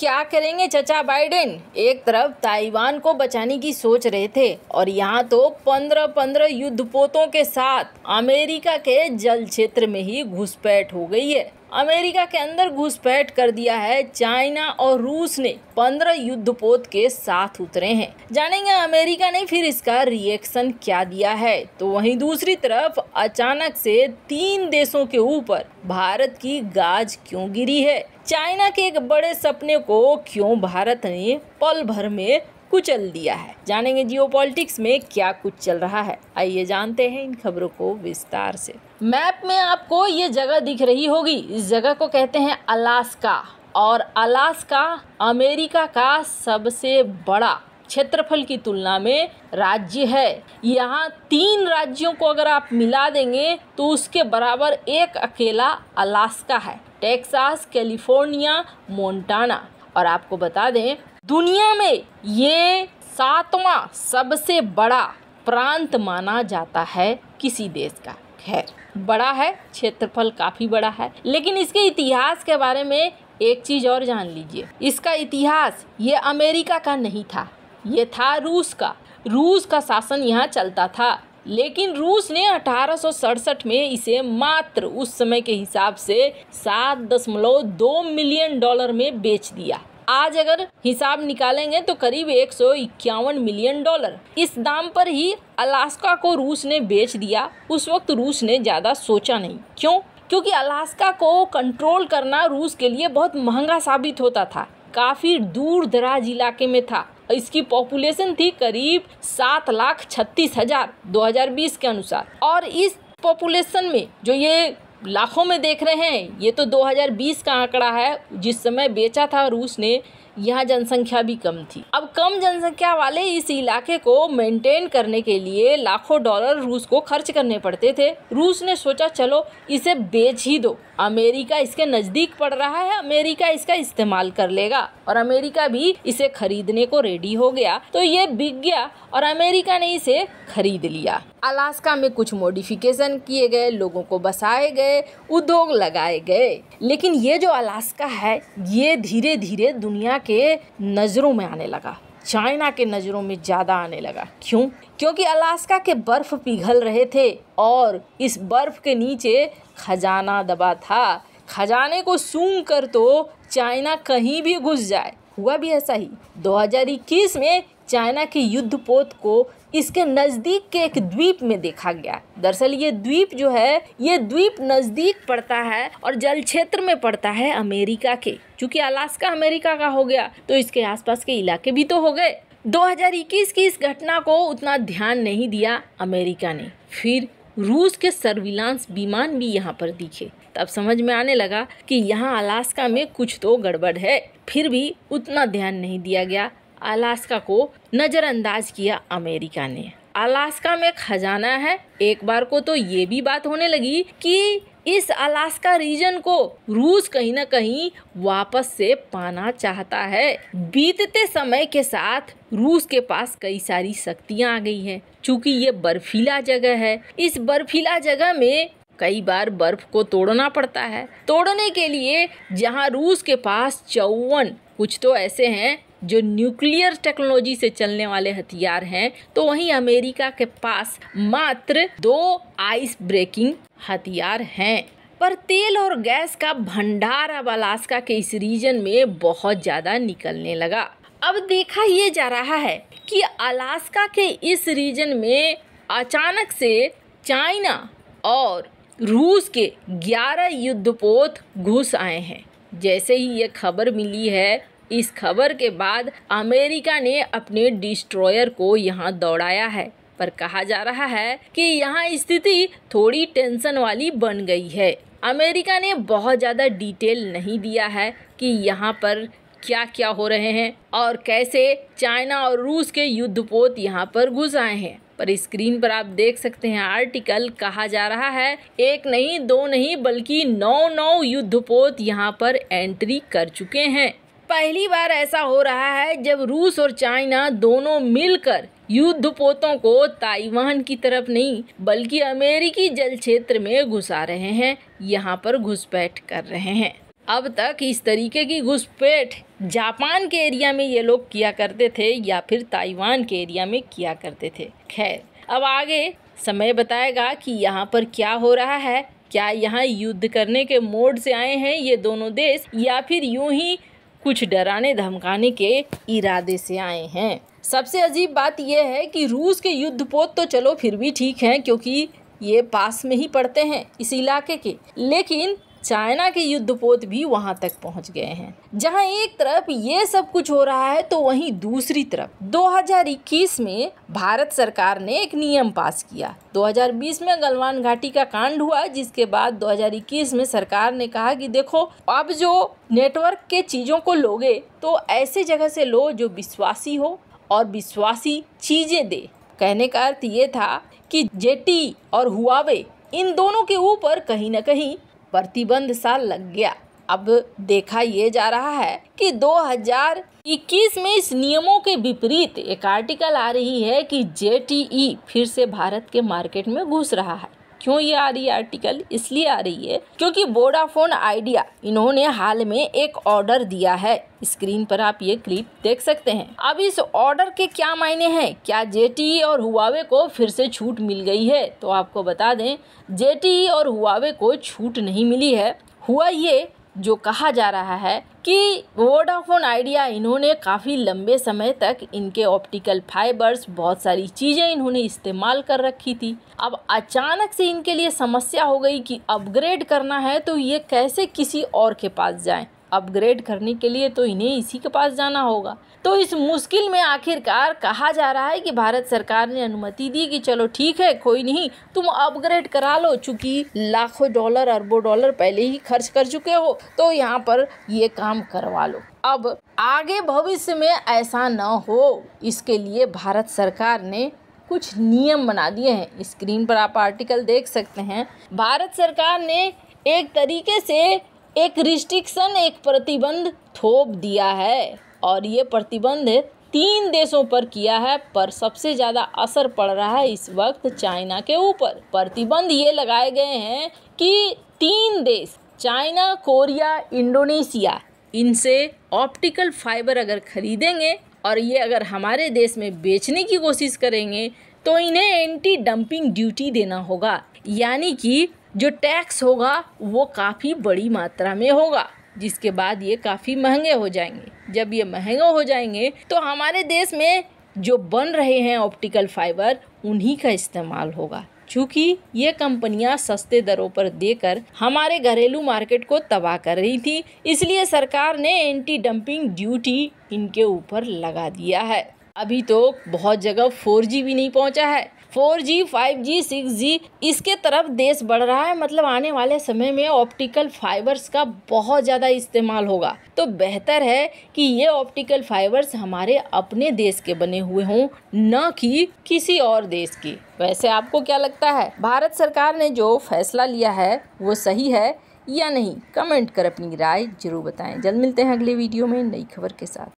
क्या करेंगे चचा बाइडेन एक तरफ ताइवान को बचाने की सोच रहे थे और यहाँ तो पंद्रह पंद्रह युद्धपोतों के साथ अमेरिका के जल क्षेत्र में ही घुसपैठ हो गई है अमेरिका के अंदर घुसपैठ कर दिया है चाइना और रूस ने पंद्रह युद्धपोत के साथ उतरे हैं जानेंगे अमेरिका ने फिर इसका रिएक्शन क्या दिया है तो वहीं दूसरी तरफ अचानक से तीन देशों के ऊपर भारत की गाज क्यों गिरी है चाइना के एक बड़े सपने को क्यों भारत ने पल भर में कुचल दिया है जानेंगे जियो में क्या कुछ चल रहा है आइए जानते हैं इन खबरों को विस्तार से मैप में आपको ये जगह दिख रही होगी इस जगह को कहते हैं अलास्का और अलास्का अमेरिका का सबसे बड़ा क्षेत्रफल की तुलना में राज्य है यहाँ तीन राज्यों को अगर आप मिला देंगे तो उसके बराबर एक अकेला अलास्का है टेक्सास कैलिफोर्निया मोन्टाना और आपको बता दें दुनिया में ये सातवां सबसे बड़ा प्रांत माना जाता है किसी देश का खैर बड़ा है क्षेत्रफल काफ़ी बड़ा है लेकिन इसके इतिहास के बारे में एक चीज़ और जान लीजिए इसका इतिहास ये अमेरिका का नहीं था ये था रूस का रूस का शासन यहाँ चलता था लेकिन रूस ने अठारह में इसे मात्र उस समय के हिसाब से सात दशमलव दो मिलियन डॉलर में बेच दिया आज अगर हिसाब निकालेंगे तो करीब एक सौ इक्यावन मिलियन डॉलर इस दाम पर ही अलास्का को रूस ने बेच दिया उस वक्त रूस ने ज़्यादा सोचा नहीं क्यों क्योंकि अलास्का को कंट्रोल करना रूस के लिए बहुत महंगा साबित होता था काफ़ी दूर दराज इलाके में था इसकी पॉपुलेशन थी करीब सात लाख छत्तीस हजार दो हजार बीस के अनुसार और इस पॉपुलेशन में जो ये लाखों में देख रहे हैं ये तो 2020 का आंकड़ा है जिस समय बेचा था रूस ने यहाँ जनसंख्या भी कम थी अब कम जनसंख्या वाले इस इलाके को मेंटेन करने के लिए लाखों डॉलर रूस को खर्च करने पड़ते थे रूस ने सोचा चलो इसे बेच ही दो अमेरिका इसके नज़दीक पड़ रहा है अमेरिका इसका इस्तेमाल कर लेगा और अमेरिका भी इसे खरीदने को रेडी हो गया तो ये बिक गया और अमेरिका ने इसे खरीद लिया अलास्का में कुछ मॉडिफिकेशन किए गए लोगों को बसाए गए उद्योग लगाए गए लेकिन ये जो अलास्का है ये धीरे धीरे दुनिया के नज़रों में आने लगा चाइना के नज़रों में ज़्यादा आने लगा क्यों क्योंकि अलास्का के बर्फ़ पिघल रहे थे और इस बर्फ़ के नीचे खजाना दबा था खजाने को सूंघ कर तो चाइना कहीं भी घुस जाए हुआ भी ऐसा ही 2021 में चाइना के युद्धपोत को इसके नज़दीक के एक द्वीप में देखा गया दरअसल ये द्वीप जो है ये द्वीप नज़दीक पड़ता है और जल क्षेत्र में पड़ता है अमेरिका के क्योंकि अलास्का अमेरिका का हो गया तो इसके आसपास के इलाके भी तो हो गए 2021 की इस घटना को उतना ध्यान नहीं दिया अमेरिका ने फिर रूस के सर्विलांस विमान भी यहाँ पर दिखे तब समझ में आने लगा कि यहाँ अलास्का में कुछ तो गड़बड़ है फिर भी उतना ध्यान नहीं दिया गया अलास्का को नज़रअंदाज किया अमेरिका ने अलास्का में खजाना है एक बार को तो ये भी बात होने लगी कि इस अलास्का रीजन को रूस कहीं ना कहीं वापस से पाना चाहता है बीतते समय के साथ रूस के पास कई सारी शक्तियां आ गई हैं क्योंकि ये बर्फीला जगह है इस बर्फीला जगह में कई बार बर्फ को तोड़ना पड़ता है तोड़ने के लिए जहां रूस के पास चौवन कुछ तो ऐसे हैं जो न्यूक्लियर टेक्नोलॉजी से चलने वाले हथियार हैं तो वहीं अमेरिका के पास मात्र दो आइस ब्रेकिंग हथियार हैं पर तेल और गैस का भंडार अब अलास्का के इस रीजन में बहुत ज़्यादा निकलने लगा अब देखा ये जा रहा है कि अलास्का के इस रीजन में अचानक से चाइना और रूस के 11 युद्धपोत घुस आए हैं जैसे ही ये खबर मिली है इस खबर के बाद अमेरिका ने अपने डिस्ट्रॉयर को यहाँ दौड़ाया है पर कहा जा रहा है कि यहाँ स्थिति थोड़ी टेंशन वाली बन गई है अमेरिका ने बहुत ज़्यादा डिटेल नहीं दिया है कि यहाँ पर क्या क्या हो रहे हैं और कैसे चाइना और रूस के युद्धपोत यहाँ पर घुस आए हैं पर स्क्रीन पर आप देख सकते हैं आर्टिकल कहा जा रहा है एक नहीं दो नहीं बल्कि नौ नौ युद्धपोत यहाँ पर एंट्री कर चुके हैं पहली बार ऐसा हो रहा है जब रूस और चाइना दोनों मिलकर युद्धपोतों को ताइवान की तरफ नहीं बल्कि अमेरिकी जल क्षेत्र में घुसा रहे हैं यहाँ पर घुसपैठ कर रहे हैं अब तक इस तरीके की घुसपैठ जापान के एरिया में ये लोग किया करते थे या फिर ताइवान के एरिया में किया करते थे खैर अब आगे समय बताएगा कि यहाँ पर क्या हो रहा है क्या यहाँ युद्ध करने के मोड से आए हैं ये दोनों देश या फिर यूं ही कुछ डराने धमकाने के इरादे से आए हैं सबसे अजीब बात यह है कि रूस के युद्धपोत तो चलो फिर भी ठीक हैं क्योंकि ये पास में ही पड़ते हैं इस इलाके के लेकिन चाइना के युद्धपोत भी वहाँ तक पहुँच गए हैं जहाँ एक तरफ ये सब कुछ हो रहा है तो वहीं दूसरी तरफ 2021 में भारत सरकार ने एक नियम पास किया 2020 में गलवान घाटी का कांड हुआ जिसके बाद 2021 में सरकार ने कहा कि देखो अब जो नेटवर्क के चीज़ों को लोगे तो ऐसे जगह से लो जो विश्वासी हो और विश्वासी चीज़ें दे कहने का अर्थ ये था कि जेटी और हुआवे इन दोनों के ऊपर कहीं ना कहीं प्रतिबंध सा लग गया अब देखा ये जा रहा है कि 2021 में इस नियमों के विपरीत एक आर्टिकल आ रही है कि जेटीई e फिर से भारत के मार्केट में घुस रहा है क्यों ये आ रही है आर्टिकल इसलिए आ रही है क्योंकि वोडाफोन आइडिया इन्होंने हाल में एक ऑर्डर दिया है स्क्रीन पर आप ये क्लिप देख सकते हैं अब इस ऑर्डर के क्या मायने हैं क्या जेटी e और हुआवे को फिर से छूट मिल गई है तो आपको बता दें जेटी e और हुआवे को छूट नहीं मिली है हुआ ये जो कहा जा रहा है कि वोडाफोन आइडिया इन्होंने काफ़ी लंबे समय तक इनके ऑप्टिकल फाइबर्स बहुत सारी चीज़ें इन्होंने इस्तेमाल कर रखी थी अब अचानक से इनके लिए समस्या हो गई कि अपग्रेड करना है तो ये कैसे किसी और के पास जाएं अपग्रेड करने के लिए तो इन्हें इसी के पास जाना होगा तो इस मुश्किल में आखिरकार कहा जा रहा है कि भारत सरकार ने अनुमति दी कि चलो ठीक है कोई नहीं तुम अपग्रेड करा लो चूँकि लाखों डॉलर अरबों डॉलर पहले ही खर्च कर चुके हो तो यहाँ पर ये काम करवा लो अब आगे भविष्य में ऐसा न हो इसके लिए भारत सरकार ने कुछ नियम बना दिए हैं स्क्रीन पर आप आर्टिकल देख सकते हैं भारत सरकार ने एक तरीके से एक रिस्ट्रिक्शन एक प्रतिबंध थोप दिया है और ये प्रतिबंध तीन देशों पर किया है पर सबसे ज़्यादा असर पड़ रहा है इस वक्त चाइना के ऊपर प्रतिबंध ये लगाए गए हैं कि तीन देश चाइना कोरिया इंडोनेशिया इनसे ऑप्टिकल फाइबर अगर खरीदेंगे और ये अगर हमारे देश में बेचने की कोशिश करेंगे तो इन्हें एंटी डंपिंग ड्यूटी देना होगा यानी कि जो टैक्स होगा वो काफ़ी बड़ी मात्रा में होगा जिसके बाद ये काफ़ी महंगे हो जाएंगे जब ये महंगे हो जाएंगे तो हमारे देश में जो बन रहे हैं ऑप्टिकल फाइबर उन्हीं का इस्तेमाल होगा चूँकि ये कंपनियां सस्ते दरों पर देकर हमारे घरेलू मार्केट को तबाह कर रही थी इसलिए सरकार ने एंटी डंपिंग ड्यूटी इनके ऊपर लगा दिया है अभी तो बहुत जगह फोर जी भी नहीं पहुंचा है four G five G six G इसके तरफ देश बढ़ रहा है मतलब आने वाले समय में ऑप्टिकल फाइबर्स का बहुत ज़्यादा इस्तेमाल होगा तो बेहतर है कि ये ऑप्टिकल फाइबर्स हमारे अपने देश के बने हुए हों न कि किसी और देश की वैसे आपको क्या लगता है भारत सरकार ने जो फैसला लिया है वो सही है या नहीं कमेंट कर अपनी राय जरूर बताएं जल्द मिलते हैं अगले वीडियो में नई खबर के साथ